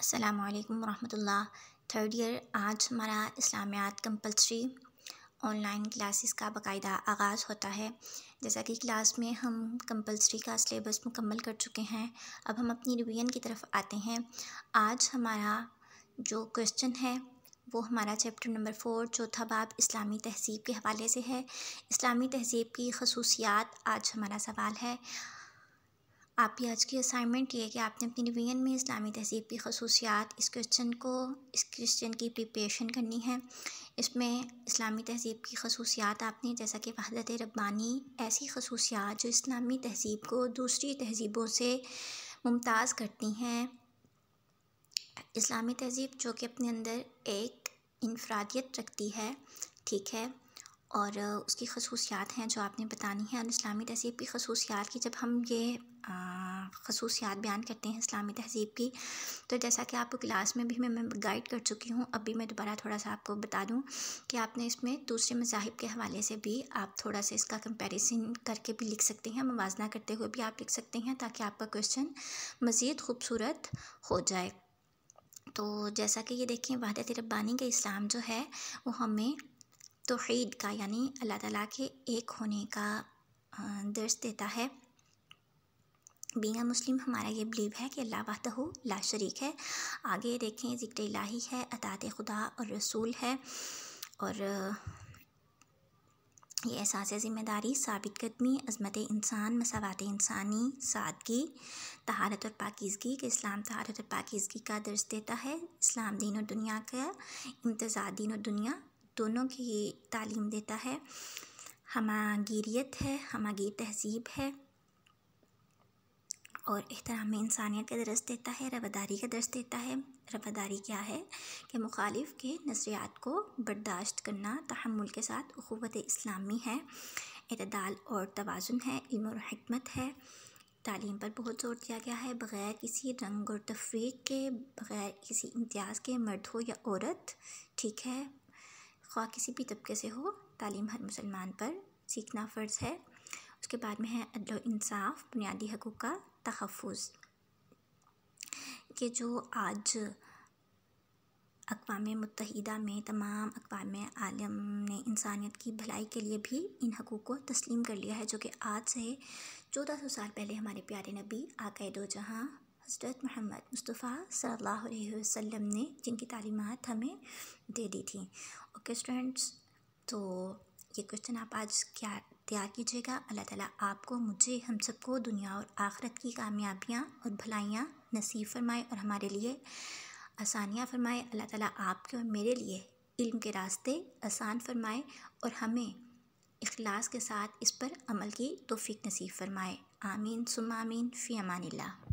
अस्सलाम वालेकुम third year आज हमारा इस्लामियात कंपलसरी ऑनलाइन क्लासेस का बाकायदा आगाज़ होता है जैसा कि क्लास में हम कंपलसरी का सिलेबस मुकम्मल कर चुके हैं अब हम अपनी रिवीजन की तरफ आते हैं आज हमारा जो क्वेश्चन है वो हमारा चैप्टर नंबर फोर चौथा बाब इस्लामी तहजीब के हवाले से है इस्लामी तहजीब की खसूसियात आज हमारा सवाल है आपकी आज की असाइनमेंट ये है कि आपने अपनी रिवीजन में इस्लामी तहजीब की खसूसियात इस क्वेश्चन को इस क्वेश्चन की प्रिपरेशन करनी है इसमें इस्लामी तहजीब की खसूसियात आपने जैसा कि वहदत रब्बानी ऐसी खसूसियात जो इस्लामी तहजीब को दूसरी तहजीबों से मुमताज़ करती हैं इस्लामी तहजीब जो कि अपने अंदर एक इनफरादियत रखती है ठीक है और उसकी खसूसियात हैं जो आपने बतानी है और इस्लामी तहज़ीब की खसूसियात की जब हम ये खसूसियात बयान करते हैं इस्लामी तहज़ीब की तो जैसा कि आपको क्लास में भी मैं, मैं गाइड कर चुकी हूँ अभी मैं दोबारा थोड़ा सा आपको बता दूँ कि आपने इसमें दूसरे मजाहब के हवाले से भी आप थोड़ा सा इसका कंपेरिजन करके भी लिख सकते हैं मुजना करते हुए भी आप लिख सकते हैं ताकि आपका क्वेश्चन मज़ीद खूबसूरत हो जाए तो जैसा कि ये देखें वाहत रब्बानी का इस्लाम जो है वो हमें तोहेद का यानी अल्लाह ताला के एक होने का दर्ज देता है बींग मुस्लिम हमारा ये बिलीव है कि अल्लाह वाह ला शरीक है आगे देखें ज़िक्र इलाही है अतात खुदा और रसूल है और ये एहसास ज़िम्मेदारी साबित कदमी अजमत इंसान मसावत इंसानी सादगी तहारत और पाकिजगी के इस्लाम तहारत और पाकिजगी का दर्ज देता है इस्लाम दीन और दुनिया का इम्तज़ा दीन और दुनिया दोनों की तालीम देता है हमागीरियत है हमागीर तहजीब है और एहतराम इंसानियत का दरस देता है रवादारी का दरस देता है रवादारी क्या है कि मुखालिफ के नज़रियात को बर्दाश्त करना तहमुल के साथ अखवत इस्लामी है अतदाल और तोज़ुन है इल्म और हमत है तालीम पर बहुत जोर दिया गया है बग़ैर किसी रंग और तफरीक के बग़ैर किसी इम्तियाज़ के मर्द हो या औरत ठीक है ख्वा किसी भी तबके से हो तालीम हर मुसलमान पर सीखना फ़र्ज़ है उसके बाद में है अदल इंसाफ बुनियादी हकूक़ का तहफ़ के जो आज अकवा मतहद में तमाम अकवा आलम ने इंसानियत की भलाई के लिए भी इन हकूक़ को तस्लीम कर लिया है जो कि आज से चौदह सौ साल पहले हमारे प्यारे नबी आकद जहाँ हज़रत मोहम्मद मुस्तफ़ा सल्लल्लाहु अलैहि वसल्लम ने जिनकी तालीमत हमें दे दी थी ओके स्टूडेंट्स तो ये क्वेश्चन आप आज क्या तैयार कीजिएगा अल्लाह ताला आपको मुझे हम सबको दुनिया और आखरत की कामयाबियाँ और भलाइयाँ नसीब फरमाए और हमारे लिए आसानियाँ फरमाए अल्लाह ताला आपके और मेरे लिए इल्म के रास्ते आसान फरमाए और हमें इखलास के साथ इस पर अमल की तोफ़ी नसीब फरमाए आमीन सुम आमीन फ़ी अमान